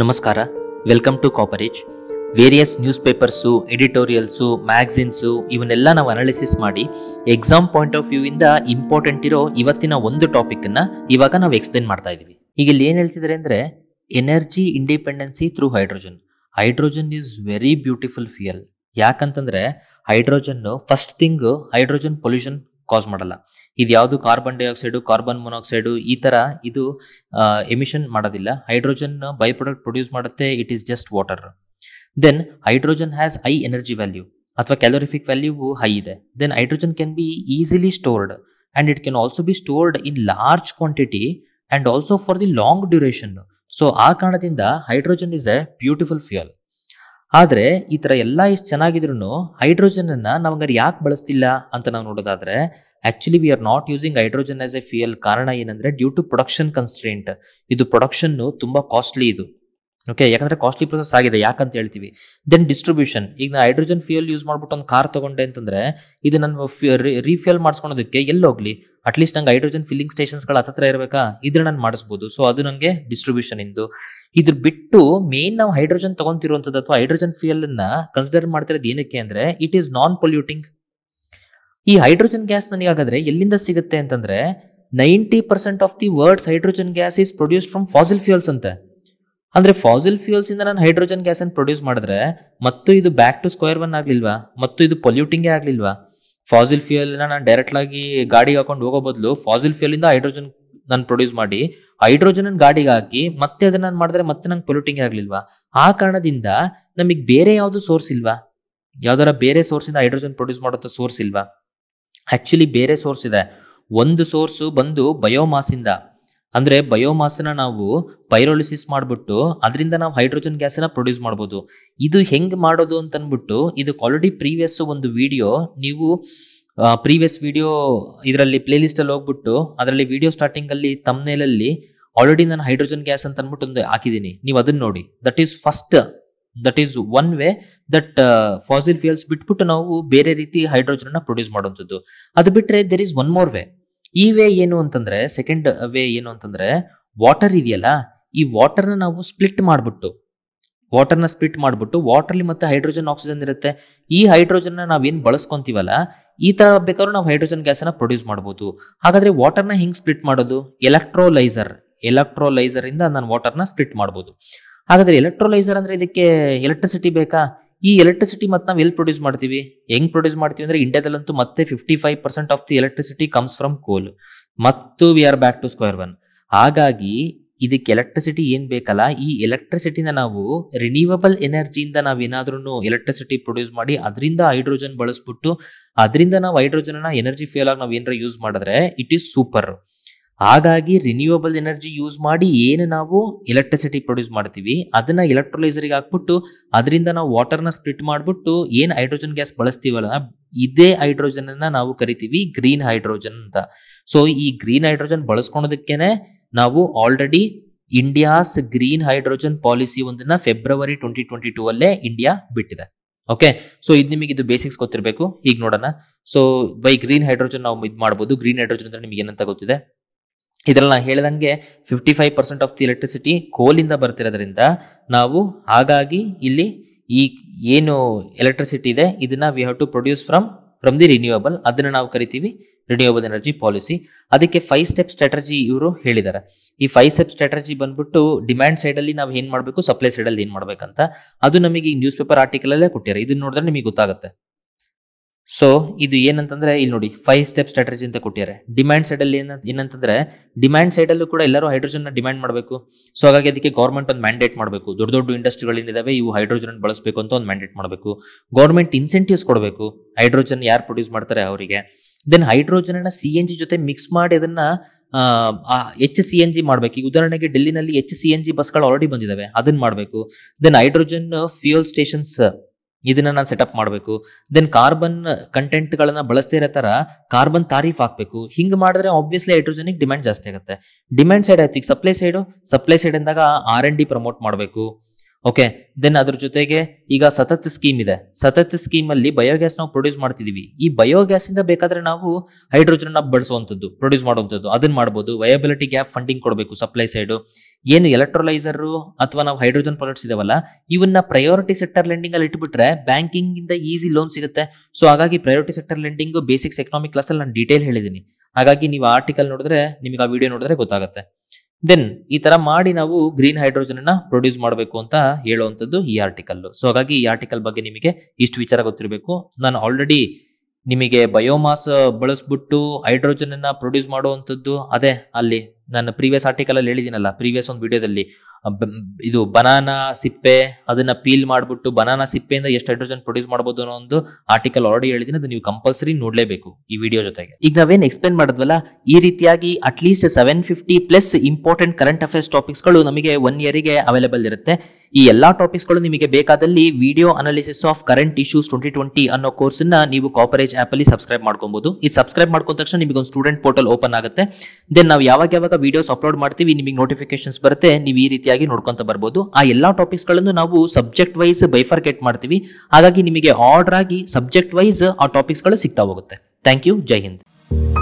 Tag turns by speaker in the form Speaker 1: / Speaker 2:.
Speaker 1: ನಮಸ್ಕಾರ welcome to coverage various newspapers editorials magazines ಇವನ್ನೆಲ್ಲ ನಾವು ಅನಾಲಿಸಿಸ್ ಮಾಡಿ ಎಕ್ಸಾಮ್ ಪಾಯಿಂಟ್ ಆಫ್ ವ್ಯೂ ಇಂದ ಇಂಪಾರ್ಟೆಂಟ್ ಇರೋ ಇವತ್ತಿನ ಒಂದು ಟಾಪಿಕ್ ಅನ್ನ ಇವಾಗ ನಾವು ಎಕ್ಸ್ಪ್ಲೇನ್ ಮಾಡ್ತಾ ಇದೀವಿ ಈಗ ಇಲ್ಲಿ ಏನ್ ಹೇಳ್ತಿದ್ರೆ ಅಂದರೆ energy independency through hydrogen hydrogen is very beautiful fuel ಯಾಕಂತಂದ್ರೆ hydrogen first thing hydrogen pollution cause ಮಾಡಲ್ಲ ಇದು ಯಾವುದು ಕಾರ್ಬನ್ ಡೈಆಕ್ಸೈಡು ಕಾರ್ಬನ್ ಮೊನಾಕ್ಸೈಡು ಈ ತರ ಇದು ಎಮಿಷನ್ ಮಾಡೋದಿಲ್ಲ ಹೈಡ್ರೋಜನ್ ಬೈ ಪ್ರೊಡಕ್ಟ್ ಪ್ರೊಡ್ಯೂಸ್ ಮಾಡುತ್ತೆ it is just water then hydrogen has high energy value ಅಥವಾ ಕ್ಯಾಲೋರಿಫಿಕ್ ವ್ಯಾಲ್ಯೂ ಹೈ ಇದೆ then hydrogen can be easily stored and it can also be stored in large quantity and also for the long duration so ಆ ಕಾರಣದಿಂದ hydrogen is a beautiful fuel ಆದ್ರೆ ಈ ಥರ ಎಲ್ಲ ಇಷ್ಟು ಚೆನ್ನಾಗಿದ್ರು ಅನ್ನ ನಾವಂಗಾರೆ ಯಾಕೆ ಬಳಸ್ತಿಲ್ಲ ಅಂತ ನಾವು ನೋಡೋದಾದ್ರೆ actually we are not using hydrogen as a fuel ಕಾರಣ ಏನಂದ್ರೆ ಡ್ಯೂ ಟು ಪ್ರೊಡಕ್ಷನ್ ಕನ್ಸ್ಟ್ರೆಂಟ್ ಇದು ಪ್ರೊಡಕ್ಷನ್ ತುಂಬಾ ಕಾಸ್ಟ್ಲಿ ಇದು ಓಕೆ ಯಾಕಂದ್ರೆ ಕಾಸ್ಟ್ಲಿ ಪ್ರೊಸೆಸ್ ಆಗಿದೆ ಯಾಕಂತ ಹೇಳ್ತೀವಿ ದೆನ್ ಡಿಸ್ಟ್ರಿಬ್ಯೂಷನ್ ಈಗ ನಾನು ಹೈಡ್ರೋಜನ್ ಫ್ಯೂಯಲ್ ಯೂಸ್ ಮಾಡ್ಬಿಟ್ಟು ಒಂದು ಕಾರ್ ತಗೊಂಡೆ ಅಂತಂದ್ರೆ ಇದು ನನ್ನ ರೀಫ್ಯೂಯಲ್ ಮಾಡ್ಸ್ಕೊಳೋದಕ್ಕೆ ಎಲ್ಲಿ ಹೋಗ್ಲಿ ಅಟ್ಲೀಸ್ಟ್ ನಂಗೆ ಹೈಡ್ರೋಜನ್ ಫಿಲ್ಲಿಂಗ್ ಆ ಹತ್ರ ಇರಬೇಕಾ ಇದ್ರೆ ನಾನು ಮಾಡಿಸ್ಬೋದು ಸೊ ಅದು ನನಗೆ ಡಿಸ್ಟ್ರಿಬ್ಯೂಷನ್ ಇಂದು ಇದ್ರ ಬಿಟ್ಟು ಮೇನ್ ನಾವು ಹೈಡ್ರೋಜನ್ ತಗೊಂತಿರುವಂಥದ್ದು ಅಥವಾ ಹೈಡ್ರೋಜನ್ ಫ್ಯೂಯಲ್ ಅನ್ನ ಕನ್ಸಿಡರ್ ಮಾಡ್ತಿರೋದು ಏನಕ್ಕೆ ಅಂದ್ರೆ ಇಟ್ ಈಸ್ ನಾನ್ ಪೊಲ್ಯೂಟಿಂಗ್ ಈ ಹೈಡ್ರೋಜನ್ ಗ್ಯಾಸ್ ನನಗೆ ಹಾಗಾದ್ರೆ ಎಲ್ಲಿಂದ ಸಿಗುತ್ತೆ ಅಂತಂದ್ರೆ ninety percent of the world's hydrogen gas is produce from fossil fuels ಅಂತೆ ಅಂದ್ರೆ ಫಾಸಿಲ್ ಫ್ಯೂಲ್ಸ್ ಇಂದ ನಾನು ಹೈಡ್ರೋಜನ್ ಗ್ಯಾಸ್ ಅನ್ನು ಪ್ರೊಡ್ಯೂಸ್ ಮಾಡಿದ್ರೆ ಮತ್ತು ಇದು ಬ್ಯಾಕ್ ಟು ಸ್ಕ್ವೇರ್ ಒನ್ ಆಗ್ಲಿಲ್ವಾ ಮತ್ತು ಇದು ಪೊಲ್ಯೂಟಿಂಗೇ ಆಗ್ಲಿಲ್ವಾ ಫಾಸಿಲ್ ಫ್ಯೂಯಲ್ ನಾನು ಡೈರೆಕ್ಟ್ ಆಗಿ ಗಾಡಿಗೆ ಹಾಕೊಂಡು ಹೋಗೋ ಬದಲು ಫಾಸಿಲ್ ಫ್ಯೂಲ್ ಇಂದ ಹೈಡ್ರೋಜನ್ ನಾನು ಪ್ರೊಡ್ಯೂಸ್ ಮಾಡಿ ಹೈಡ್ರೋಜನ್ ಗಾಡಿಗೆ ಹಾಕಿ ಮತ್ತೆ ಅದನ್ನ ನಾನು ಮಾಡಿದ್ರೆ ಮತ್ತೆ ನಂಗೆ ಪೊಲ್ಯೂಟಿಂಗ್ ಆಗ್ಲಿಲ್ವಾ ಆ ಕಾರಣದಿಂದ ನಮಗೆ ಬೇರೆ ಯಾವ್ದು ಸೋರ್ಸ್ ಇಲ್ವಾ ಯಾವ್ದಾರ ಬೇರೆ ಸೋರ್ಸ್ ಇಂದ ಹೈಡ್ರೋಜನ್ ಪ್ರೊಡ್ಯೂಸ್ ಮಾಡೋದು ಸೋರ್ಸ್ ಇಲ್ವಾ ಆಕ್ಚುಲಿ ಬೇರೆ ಸೋರ್ಸ್ ಇದೆ ಒಂದು ಸೋರ್ಸು ಬಂದು ಇಂದ ಅಂದರೆ ಬಯೋಮಾಸ್ನ ನಾವು ಪೈರೋಲಿಸಿಸ್ ಮಾಡಿಬಿಟ್ಟು ಅದರಿಂದ ನಾವು ಹೈಡ್ರೋಜನ್ ಗ್ಯಾಸನ್ನು ಪ್ರೊಡ್ಯೂಸ್ ಮಾಡ್ಬೋದು ಇದು ಹೆಂಗೆ ಮಾಡೋದು ಅನ್ಬಿಟ್ಟು ಇದಕ್ಕೆ ಆಲ್ರೆಡಿ ಪ್ರೀವಿಯಸ್ ಒಂದು ವಿಡಿಯೋ ನೀವು ಪ್ರೀವಿಯಸ್ ವಿಡಿಯೋ ಇದರಲ್ಲಿ ಪ್ಲೇಲಿಸ್ಟಲ್ಲಿ ಹೋಗ್ಬಿಟ್ಟು ಅದರಲ್ಲಿ ವಿಡಿಯೋ ಸ್ಟಾರ್ಟಿಂಗಲ್ಲಿ ತಮ್ಮನೇಲಲ್ಲಿ ಆಲ್ರೆಡಿ ನಾನು ಹೈಡ್ರೋಜನ್ ಗ್ಯಾಸ್ ಅಂತ ಅಂದ್ಬಿಟ್ಟು ಒಂದು ಹಾಕಿದ್ದೀನಿ ನೀವು ಅದನ್ನ ನೋಡಿ that is first that is one way that fossil fuels ಬಿಟ್ಬಿಟ್ಟು ನಾವು ಬೇರೆ ರೀತಿ ಹೈಡ್ರೋಜನ್ ಪ್ರೊಡ್ಯೂಸ್ ಮಾಡುವಂಥದ್ದು ಅದು ಬಿಟ್ಟರೆ there is one more way ಈ ವೇ ಏನು ಅಂತಂದ್ರೆ ಸೆಕೆಂಡ್ ವೇ ಏನು ಅಂತಂದ್ರೆ ವಾಟರ್ ಇದೆಯಲ್ಲ ಈ ವಾಟರ್ನ ನಾವು ಸ್ಪ್ಲಿಟ್ ಮಾಡಿಬಿಟ್ಟು ವಾಟರ್ನ ಸ್ಪ್ಲಿಟ್ ಮಾಡಿಬಿಟ್ಟು ವಾಟರ್ಲಿ ಮತ್ತೆ ಹೈಡ್ರೋಜನ್ ಆಕ್ಸಿಜನ್ ಇರುತ್ತೆ ಈ ಹೈಡ್ರೋಜನ್ನ ನಾವೇನು ಬಳಸ್ಕೊಂತೀವಲ್ಲ ಈ ತರ ಬೇಕಾದ್ರೂ ನಾವು ಹೈಡ್ರೋಜನ್ ಗ್ಯಾಸನ್ನ ಪ್ರೊಡ್ಯೂಸ್ ಮಾಡ್ಬೋದು ಹಾಗಾದ್ರೆ ವಾಟರ್ನ ಹೆಂಗೆ ಸ್ಪ್ಲಿಟ್ ಮಾಡೋದು ಎಲೆಕ್ಟ್ರೋಲೈಸರ್ ಎಲೆಕ್ಟ್ರೋಲೈಸರ್ ಇಂದ ನಾನು ವಾಟರ್ನ ಸ್ಪ್ಲಿಟ್ ಮಾಡ್ಬೋದು ಹಾಗಾದ್ರೆ ಎಲೆಕ್ಟ್ರೋಲೈಸರ್ ಅಂದ್ರೆ ಇದಕ್ಕೆ ಎಲೆಕ್ಟ್ರಿಸಿಟಿ ಬೇಕಾ ಈ ಎಲೆಕ್ಟ್ರಿಸಿಟಿ ಮತ್ತೆ ನಾವು ಎಲ್ಲಿ ಪ್ರೊಡ್ಯೂಸ್ ಮಾಡ್ತೀವಿ ಹೆಂಗ್ ಪ್ರೊಡ್ಯೂಸ್ ಮಾಡ್ತೀವಿ ಅಂದ್ರೆ ಇಂಡಿಯಾದಲ್ಲಂತೂ ಮತ್ತೆ fifty five percent of the electricity comes from coal ಮತ್ತು we are back to square one ಹಾಗಾಗಿ ಇದಕ್ಕೆ ಎಲೆಕ್ಟ್ರಿಸಿಟಿ ಏನ್ ಬೇಕಲ್ಲ ಈ ಎಲೆಕ್ಟ್ರಿಸಿಟಿನ ನಾವು ರಿನ್ಯೂವಬಲ್ ಎನರ್ಜಿಯಿಂದ ನಾವು ಏನಾದ್ರೂ ಎಲೆಕ್ಟ್ರಿಸಿಟಿ ಪ್ರೊಡ್ಯೂಸ್ ಮಾಡಿ ಅದರಿಂದ ಹೈಡ್ರೋಜನ್ ಬಳಸ್ಬಿಟ್ಟು ಅದರಿಂದ ನಾವು ಹೈಡ್ರೋಜನ್ ಎನರ್ಜಿ ಫೇಲ್ ಆಗಿ ನಾವು ಏನಾರ ಯೂಸ್ ಮಾಡಿದ್ರೆ ಇಟ್ ಈಸ್ ಸೂಪರ್ ಹಾಗಾಗಿ ರಿನ್ಯೂವಬಲ್ ಎನರ್ಜಿ ಯೂಸ್ ಮಾಡಿ ಏನು ನಾವು ಎಲೆಕ್ಟ್ರಿಸಿಟಿ ಪ್ರೊಡ್ಯೂಸ್ ಮಾಡ್ತೀವಿ ಅದನ್ನ ಎಲೆಕ್ಟ್ರೋಲೈಸರ್ಗೆ ಹಾಕ್ಬಿಟ್ಟು ಅದರಿಂದ ನಾವು ವಾಟರ್ನ ಸ್ಪ್ಲಿಟ್ ಮಾಡಿಬಿಟ್ಟು ಏನು ಹೈಡ್ರೋಜನ್ ಗ್ಯಾಸ್ ಬಳಸ್ತೀವಲ್ಲ ಇದೇ ಹೈಡ್ರೋಜನ್ ಅನ್ನ ನಾವು ಕರಿತೀವಿ ಗ್ರೀನ್ ಹೈಡ್ರೋಜನ್ ಅಂತ ಸೊ ಈ ಗ್ರೀನ್ ಹೈಡ್ರೋಜನ್ ಬಳಸ್ಕೊಳೋದಕ್ಕೇನೆ ನಾವು already India's green hydrogen policy ಒಂದನ್ನ ಫೆಬ್ರವರಿ ಟ್ವೆಂಟಿ ಟ್ವೆಂಟಿ ಟೂ ಅಲ್ಲೇ ಇಂಡಿಯಾ ಬಿಟ್ಟಿದೆ ಓಕೆ ಸೊ ಇದು ನಿಮಗೆ ಇದು ಬೇಸಿಕ್ಸ್ ಗೊತ್ತಿರಬೇಕು ಈಗ ನೋಡೋಣ ಸೊ ಬೈ ಗ್ರೀನ್ ಹೈಡ್ರೋಜನ್ ನಾವು ಇದು ಮಾಡ್ಬೋದು ಗ್ರೀನ್ ಹೈಡ್ರೋಜನ್ ಅಂದ್ರೆ ನಿಮಗೆ ಏನಂತ ಗೊತ್ತಿದೆ ಇದ್ರಲ್ಲಿ ನಾನು ಹೇಳಿದಂಗೆ fifty five percent of the electricity ಕೋಲಿಂದ ಬರ್ತಿರೋದ್ರಿಂದ ನಾವು ಹಾಗಾಗಿ ಇಲ್ಲಿ ಈ ಏನು ಎಲೆಕ್ಟ್ರಿಸಿಟಿ ಇದೆ ಇದನ್ನ we have to produce from from the renewable ಅದನ್ನ ನಾವು ಕರಿತೀವಿ ರಿನ್ಯೂಯಬಲ್ ಎನರ್ಜಿ ಪಾಲಿಸಿ ಅದಕ್ಕೆ ಫೈವ್ ಸ್ಟೆಪ್ ಸ್ಟ್ರಾಟಜಿ ಇವರು ಹೇಳಿದ್ದಾರೆ ಈ ಫೈವ್ ಸ್ಟೆಪ್ ಸ್ಟ್ರಾಟಜಿ ಬಂದ್ಬಿಟ್ಟು ಡಿಮ್ಯಾಂಡ್ ಸೈಡಲ್ಲಿ ನಾವು ಏನು ಮಾಡಬೇಕು ಸಪ್ಲೈ ಸೈಡಲ್ಲಿ ಏನು ಮಾಡ್ಬೇಕಂತ ಅದು ನಮಗೆ ಈ ನ್ಯೂಸ್ ಪೇಪರ್ ಆರ್ಟಿಕಲಲ್ಲೇ ಕೊಟ್ಟಿದ್ದಾರೆ ಇದನ್ನ ನೋಡಿದ್ರೆ ನಿಮಗೆ ಗೊತ್ತಾಗುತ್ತೆ ಸೊ ಇದು ಏನಂತಂದ್ರೆ ಇಲ್ಲಿ ನೋಡಿ ಫೈವ್ ಸ್ಟೆಪ್ ಸ್ಟ್ರಾಟಜಿ ಅಂತ ಕೊಟ್ಟಿದ್ದಾರೆ ಡಿಮ್ಯಾಂಡ್ ಸೈಡ್ ಅಲ್ಲಿ ಏನಂತಂದ್ರೆ ಡಿಮ್ಯಾಂಡ್ ಸೈಡ್ ಅಲ್ಲೂ ಕೂಡ ಎಲ್ಲರೂ ಹೈಡ್ರೋಜನ್ ನ ಡಿಮ್ಯಾಂಡ್ ಮಾಡಬೇಕು ಸೊ ಹಾಗಾಗಿ ಅದಕ್ಕೆ ಗೌರ್ಮೆಂಟ್ ಒಂದು ಮ್ಯಾಂಡೇಟ್ ಮಾಡಬೇಕು ದೊಡ್ಡ ದೊಡ್ಡ ಏನಿದಾವೆ ಇವು ಹೈಡ್ರೋಜನ್ ಬಳಸಬೇಕು ಅಂತ ಒಂದು ಮ್ಯಾಂಡೇಟ್ ಮಾಡಬೇಕು ಗೌರ್ಮೆಂಟ್ ಇನ್ಸೆಂಟಿವ್ಸ್ ಕೊಡಬೇಕು ಹೈಡ್ರೋಜನ್ ಯಾರು ಪ್ರೊಡ್ಯೂಸ್ ಮಾಡ್ತಾರೆ ಅವರಿಗೆ ದೆನ್ ಹೈಡ್ರೋಜನ್ ಅನ್ನ ಸಿ ಎನ್ ಜಿ ಜೊತೆ ಮಿಕ್ಸ್ ಮಾಡಿ ಅದನ್ನ ಎಚ್ ಸಿ ಎನ್ ಜಿ ಮಾಡಬೇಕು ಈಗ ಉದಾಹರಣೆಗೆ ಡೆಲ್ಲಿನಲ್ಲಿ ಎಚ್ ಸಿ ಎನ್ ಜಿ ಬಸ್ಗಳು ಆಲ್ರೆಡಿ ಬಂದಿದ್ದಾವೆ ಅದನ್ನ ಮಾಡಬೇಕು ದೆನ್ ಹೈಡ್ರೋಜನ್ ಫ್ಯೂಯಲ್ ಸ್ಟೇಷನ್ಸ್ ಇದನ್ನ ನಾನು ಸೆಟಪ್ ಮಾಡಬೇಕು ದೆನ್ ಕಾರ್ಬನ್ ಕಂಟೆಂಟ್ಗಳನ್ನ ಬಳಸದೇ ಇರೋ ತರ ಕಾರ್ಬನ್ ತಾರೀಫ್ ಹಾಕಬೇಕು ಹಿಂಗೆ ಮಾಡಿದ್ರೆ ಆಬ್ವಿಯಸ್ಲಿ ಹೈಡ್ರೋಜನಿಗೆ ಡಿಮ್ಯಾಂಡ್ ಜಾಸ್ತಿ ಆಗುತ್ತೆ ಡಿಮ್ಯಾಂಡ್ ಸೈಡ್ ಆಯ್ತು ಈಗ ಸಪ್ಲೈ ಸೈಡು ಸಪ್ಲೈ ಸೈಡ್ ಅಂದಾಗ ಆರ್ ಎನ್ ಡಿ ಪ್ರಮೋಟ್ ಮಾಡಬೇಕು ಓಕೆ ದೆನ್ ಅದ್ರ ಜೊತೆಗೆ ಈಗ ಸತತ್ ಸ್ಕೀಮ್ ಇದೆ ಸತತ್ ಸ್ಕೀಮ್ ಅಲ್ಲಿ ಬಯೋಗ್ಯಾಸ್ ನಾವು ಪ್ರೊಡ್ಯೂಸ್ ಮಾಡ್ತಿದೀವಿ ಈ ಬಯೋಗ್ಯಾಸ್ ಇಂದ ಬೇಕಾದ್ರೆ ನಾವು ಹೈಡ್ರೋಜನ್ ಬಳಸುವಂತದ್ದು ಪ್ರೊಡ್ಯೂಸ್ ಮಾಡುವಂಥದ್ದು ಅದನ್ನ ಮಾಡಬಹುದು ವಯಬಿಲಿಟಿ ಗ್ಯಾಪ್ ಫಂಡಿಂಗ್ ಕೊಡಬೇಕು ಸಪ್ಲೈ ಸೈಡ್ ಏನು ಎಲೆಕ್ಟ್ರೋಲೈಸರ್ ಅಥವಾ ನಾವು ಹೈಡ್ರೋಜನ್ ಪ್ರಾಡಕ್ಟ್ಸ್ ಇದಾವಲ್ಲ ಇವನ್ನ ಪ್ರಯಾರಿಟಿ ಸೆಕ್ಟರ್ ಲೆಂಡಿಂಗ್ ಅಲ್ಲಿ ಇಟ್ಬಿಟ್ರೆ ಬ್ಯಾಂಕಿಂಗ್ ಇಂದ ಈಸಿ ಲೋನ್ ಸಿಗುತ್ತೆ ಸೊ ಹಾಗಾಗಿ priority sector lending basics economic class ಅಲ್ಲಿ ನಾನು ಡೀಟೇಲ್ ಹೇಳಿದ್ದೀನಿ ಹಾಗಾಗಿ ನೀವು ಆರ್ಟಿಕಲ್ ನೋಡಿದ್ರೆ ನಿಮಗೆ ಆ ವಿಡಿಯೋ ನೋಡಿದ್ರೆ ಗೊತ್ತಾಗುತ್ತೆ ದೆನ್ ಈ ತರ ಮಾಡಿ ನಾವು ಗ್ರೀನ್ ಹೈಡ್ರೋಜನ್ ಅನ್ನ ಪ್ರೊಡ್ಯೂಸ್ ಮಾಡಬೇಕು ಅಂತ ಹೇಳುವಂಥದ್ದು ಈ ಆರ್ಟಿಕಲ್ ಸೊ ಹಾಗಾಗಿ ಈ ಆರ್ಟಿಕಲ್ ಬಗ್ಗೆ ನಿಮಗೆ ಇಷ್ಟು ವಿಚಾರ ಗೊತ್ತಿರಬೇಕು ನಾನು ಆಲ್ರೆಡಿ ನಿಮಗೆ ಬಯೋಮಾಸ್ ಬಳಸ್ಬಿಟ್ಟು ಹೈಡ್ರೋಜನ್ ಅನ್ನ ಪ್ರೊಡ್ಯೂಸ್ ಮಾಡುವಂಥದ್ದು ಅದೇ ಅಲ್ಲಿ ನಾನು ಪ್ರೀವಿಯಸ್ ಆರ್ಟಿಕಲ್ ಅಲ್ಲಿ ಹೇಳಿದ್ದೀನಲ್ಲ ಪ್ರೀವಿಯಸ್ ಒಂದು ವಿಡಿಯೋದಲ್ಲಿ ಇದು ಬನಾನಾ ಸಿಪ್ಪೆ ಅದನ್ನ ಪೀಲ್ ಮಾಡಿಬಿಟ್ಟು ಬನಾನಾ ಸಿಪ್ಪೆಯಿಂದ ಎಷ್ಟು ಹೈಡ್ರೋಜನ್ ಪ್ರೊಡ್ಯೂಸ್ ಮಾಡಬಹುದು ಅನ್ನೋ ಒಂದು ಆರ್ಟಿಕಲ್ ಆಲ್ರೆಡಿ ಹೇಳಿದ್ರೆ ಅದು ನೀವು ಕಂಪಲ್ಸರಿ ನೋಡ್ಲೇಬೇಕು ಈ ವಿಡಿಯೋ ಜೊತೆಗೆ ಈಗ ನಾವೇನು ಎಕ್ಸ್ಪ್ಲೇನ್ ಮಾಡಿದ್ವಲ್ಲ ಈ ರೀತಿಯಾಗಿ at least seven fifty plus important current affairs topics ಗಳು ನಮಗೆ ಒನ್ ಇಯರ್ ಗೆ ಅವೈಲೇಬಲ್ ಇರುತ್ತೆ ಈ ಎಲ್ಲಾ ಟಾಪಿಕ್ಸ್ ಗಳು ನಿಮಗೆ ಬೇಕಾದಲ್ಲಿ video analysis of current issues twenty twenty ಅನ್ನೋ ಕೋರ್ಸ್ ನೀವು ಕಾಪರೇಜ್ ಆಪ್ ಅಲ್ಲಿ ಸಬ್ಸ್ಕ್ರೈಬ್ ಮಾಡ್ಕೊಬಹುದು ಈ ಸಬ್ಸ್ಕ್ರೈಬ್ ಮಾಡ್ಕೊಂಡ ತಕ್ಷಣ ನಿಮಗೆ ಒಂದು ಸ್ಟೂಡೆಂಟ್ ಪೋರ್ಟಲ್ ಓಪನ್ ಆಗುತ್ತೆ ದೆನ್ ನಾವು ಯಾವಾಗ ಯಾವಾಗ ವಿಡಿಯೋಸ್ ಅಪ್ಲೋಡ್ ಮಾಡ್ತೀವಿ ನಿಮಗೆ ನೋಟಿಫಿಕೇಶನ್ಸ್ ಬರುತ್ತೆ ನೀವು ಈ ರೀತಿ ರೀತಿಯಾಗಿ ನೋಡ್ಕೊಂತ ಬರ್ಬೋದು ಆ ಎಲ್ಲ ಗಳನ್ನು ನಾವು ಸಬ್ಜೆಕ್ಟ್ ವೈಸ್ ಬೈಫರ್ಕೇಟ್ ಮಾಡ್ತೀವಿ ಹಾಗಾಗಿ ನಿಮಗೆ ಆರ್ಡರ್ ಆಗಿ ಸಬ್ಜೆಕ್ಟ್ ವೈಸ್ ಆ ಟಾಪಿಕ್ಸ್ ಗಳು ಸಿಗ್ತಾ ಹೋಗುತ್ತೆ ಥ್ಯಾಂಕ್ ಯು ಜೈ ಹಿಂದ್